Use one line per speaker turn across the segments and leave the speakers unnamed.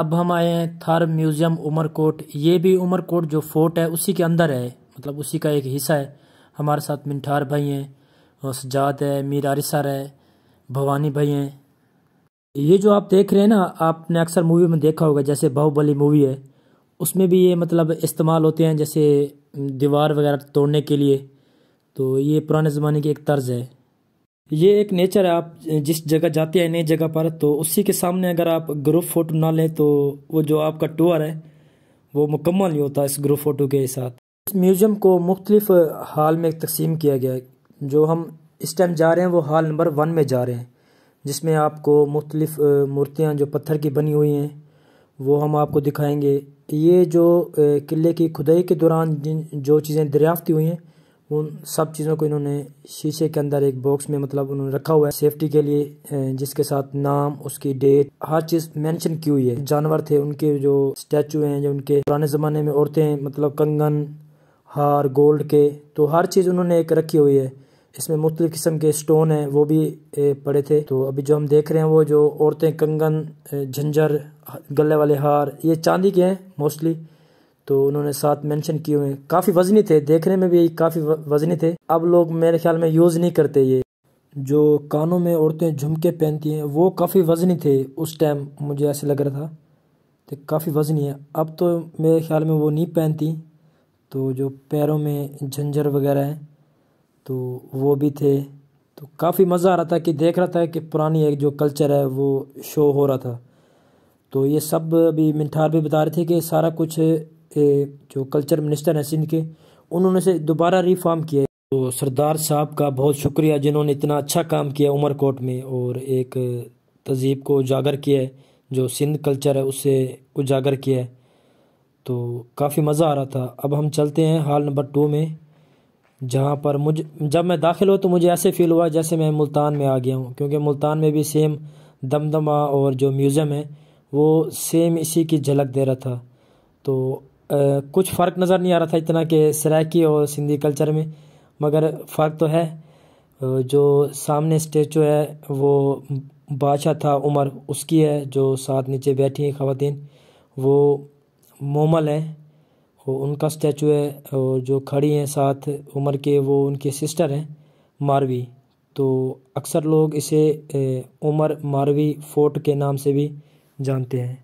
अब हम आए हैं थार म्यूज़ियम उमरकोट ये भी उमरकोट जो फोर्ट है उसी के अंदर है मतलब उसी का एक हिस्सा है हमारे साथ मिठार भाई हैं और सजाद है मीर आरिसर है भवानी भाई हैं ये जो आप देख रहे हैं ना आपने अक्सर मूवी में देखा होगा जैसे बाहुबली मूवी है उसमें भी ये मतलब इस्तेमाल होते हैं जैसे दीवार वगैरह तोड़ने के लिए तो ये पुराने ज़माने की एक तर्ज है ये एक नेचर है आप जिस जगह जाते हैं नई जगह पर तो उसी के सामने अगर आप ग्रुप फ़ोटो ना लें तो वो जो आपका टूर है वो मुकम्मल नहीं होता इस ग्रुप फ़ोटो के साथ इस म्यूज़ियम को मुख्तलिफ हाल में तकसीम किया गया है जो हम इस टाइम जा रहे हैं वो हाल नंबर वन में जा रहे हैं जिसमें आपको मुख्तलिफ मूर्तियाँ जो पत्थर की बनी हुई हैं वो हम आपको दिखाएंगे ये जो किले की खुदाई के दौरान जो चीज़ें दरियाफ्ती हुई हैं उन सब चीज़ों को इन्होंने शीशे के अंदर एक बॉक्स में मतलब उन्होंने रखा हुआ है सेफ्टी के लिए जिसके साथ नाम उसकी डेट हर चीज़ मेंशन की हुई है जानवर थे उनके जो स्टैचू हैं जो उनके पुराने ज़माने में औरतें मतलब कंगन हार गोल्ड के तो हर चीज़ उन्होंने एक रखी हुई है इसमें मुख्तु किस्म के स्टोन हैं वो भी पड़े थे तो अभी जो हम देख रहे हैं वो जो औरतें कंगन झंझर गले वाले हार ये चांदी के हैं मोस्टली तो उन्होंने साथ मेंशन किए हुए काफ़ी वजनी थे देखने में भी काफ़ी वजनी थे अब लोग मेरे ख्याल में यूज़ नहीं करते ये जो कानों में औरतें झुमके पहनती हैं वो काफ़ी वजनी थे उस टाइम मुझे ऐसे लग रहा था तो काफ़ी वजनी है अब तो मेरे ख्याल में वो नहीं पहनती तो जो पैरों में झंझर वगैरह हैं तो वो भी थे तो काफ़ी मज़ा आ रहा था कि देख रहा था कि पुरानी एक जो कल्चर है वो शो हो रहा था तो ये सब अभी मिठार भी बता रहे थे कि सारा कुछ के जो कल्चर मिनिस्टर हैं सिंध के उन्होंने से दोबारा रिफॉर्म किया तो सरदार साहब का बहुत शुक्रिया जिन्होंने इतना अच्छा काम किया उमरकोट में और एक तहजीब को उजागर किया है जो सिंध कल्चर है उससे उजागर किया है तो काफ़ी मज़ा आ रहा था अब हम चलते हैं हाल नंबर टू में जहाँ पर मुझ जब मैं दाखिल हुआ तो मुझे ऐसे फील हुआ जैसे मैं मुल्तान में आ गया हूँ क्योंकि मुल्तान में भी सेम दमदमा और जो म्यूज़ियम है वो सेम इसी की झलक दे रहा था तो कुछ फ़र्क नज़र नहीं आ रहा था इतना कि सराकी और सिंधी कल्चर में मगर फ़र्क तो है जो सामने स्टेचू है वो बादशाह था उमर उसकी है जो साथ नीचे बैठी हैं ख़वान वो मोमल हैं उनका स्टैचू है और जो खड़ी हैं साथ उमर के वो उनके सिस्टर हैं मारवी तो अक्सर लोग इसे उमर मारवी फोर्ट के नाम से भी जानते हैं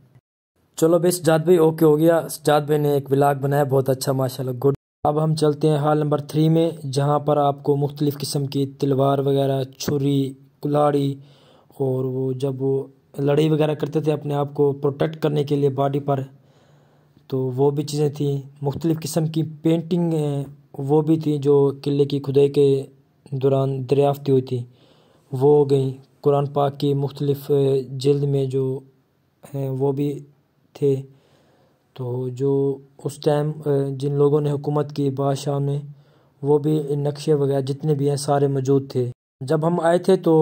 चलो भाई सजाद भाई ओके हो गया सजाद भाई ने एक ब्लाग बनाया बहुत अच्छा माशाल्लाह गुड अब हम चलते हैं हाल नंबर थ्री में जहाँ पर आपको मुख्तलिफ़ किस्म की तलवार वगैरह छुरी कुल्हाड़ी और वो जब वो लड़ाई वगैरह करते थे अपने आप को प्रोटेक्ट करने के लिए बॉडी पर तो वो भी चीज़ें थी मुख्तलिफ़ किस्म की पेंटिंग वो भी थी जो किले की खुदाई के दौरान दरियाफ्ती हुई थी वो हो गई कुरान पाक की मुख्तलिफ़ जल्द में जो हैं वो भी थे तो जो उस टाइम जिन लोगों ने हुकूमत की बादशाह ने वो भी नक्शे वगैरह जितने भी हैं सारे मौजूद थे जब हम आए थे तो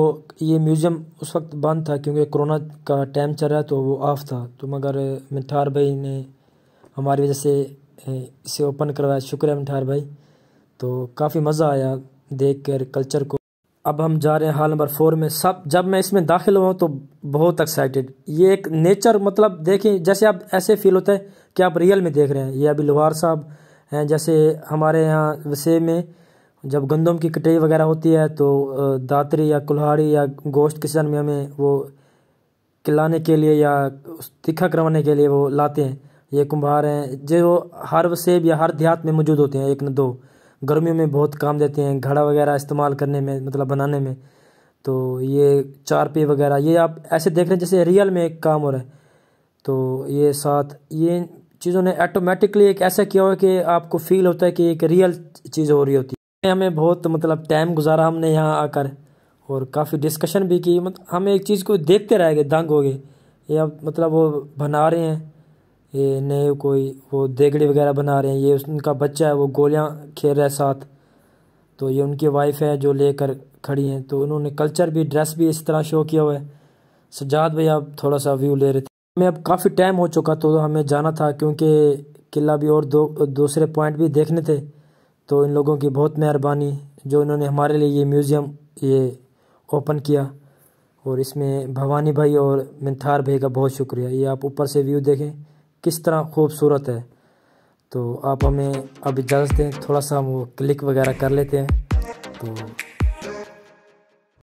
ये म्यूज़ियम उस वक्त बंद था क्योंकि कोरोना का टाइम चल रहा तो वो ऑफ था तो मगर मिठार भाई ने हमारी वजह से इसे ओपन करवाया शुक्रिया मिठार भाई तो काफ़ी मज़ा आया देख कर कल्चर को अब हम जा रहे हैं हाल नंबर फोर में सब जब मैं इसमें दाखिल हुआ तो बहुत एक्साइटेड ये एक नेचर मतलब देखें जैसे आप ऐसे फील होते हैं कि आप रियल में देख रहे हैं ये अभी लोहार साहब हैं जैसे हमारे यहाँ वसे में जब गंदम की कटाई वगैरह होती है तो दातरी या कुल्हाड़ी या गोश्त किसान में हमें वो खिलाने के लिए या तिखा करवाने के लिए वो लाते हैं ये कुम्हार हैं जो हर वसेब या हर देहात में मौजूद होते हैं एक न दो गर्मियों में बहुत काम देते हैं घड़ा वगैरह इस्तेमाल करने में मतलब बनाने में तो ये चार पे वगैरह ये आप ऐसे देख रहे हैं जैसे रियल में एक काम हो रहा है तो ये साथ ये चीज़ों ने ऐटोमेटिकली एक ऐसा किया हुआ कि आपको फील होता है कि एक रियल चीज़ हो रही होती है हमें बहुत मतलब टाइम गुजारा हमने यहाँ आकर और काफ़ी डिस्कशन भी की मतलब हम एक चीज़ को देखते रह गए दंग हो गए ये अब मतलब वो बना रहे हैं ये नए कोई वो देगड़ी वगैरह बना रहे हैं ये उनका बच्चा है वो गोलियां खेल रहा है साथ तो ये उनकी वाइफ है जो लेकर खड़ी हैं तो उन्होंने कल्चर भी ड्रेस भी इस तरह शो किया हुआ है सजाद भाई आप थोड़ा सा व्यू ले रहे थे हमें अब काफ़ी टाइम हो चुका तो हमें जाना था क्योंकि किला भी और दो दूसरे पॉइंट भी देखने थे तो इन लोगों की बहुत मेहरबानी जो इन्होंने हमारे लिए ये म्यूज़ियम ये ओपन किया और इसमें भवानी भाई और मिन्थार भाई का बहुत शुक्रिया ये आप ऊपर से व्यू देखें किस तरह खूबसूरत है तो आप हमें अब इजाज़त दें थोड़ा सा हम वो क्लिक वगैरह कर लेते हैं तो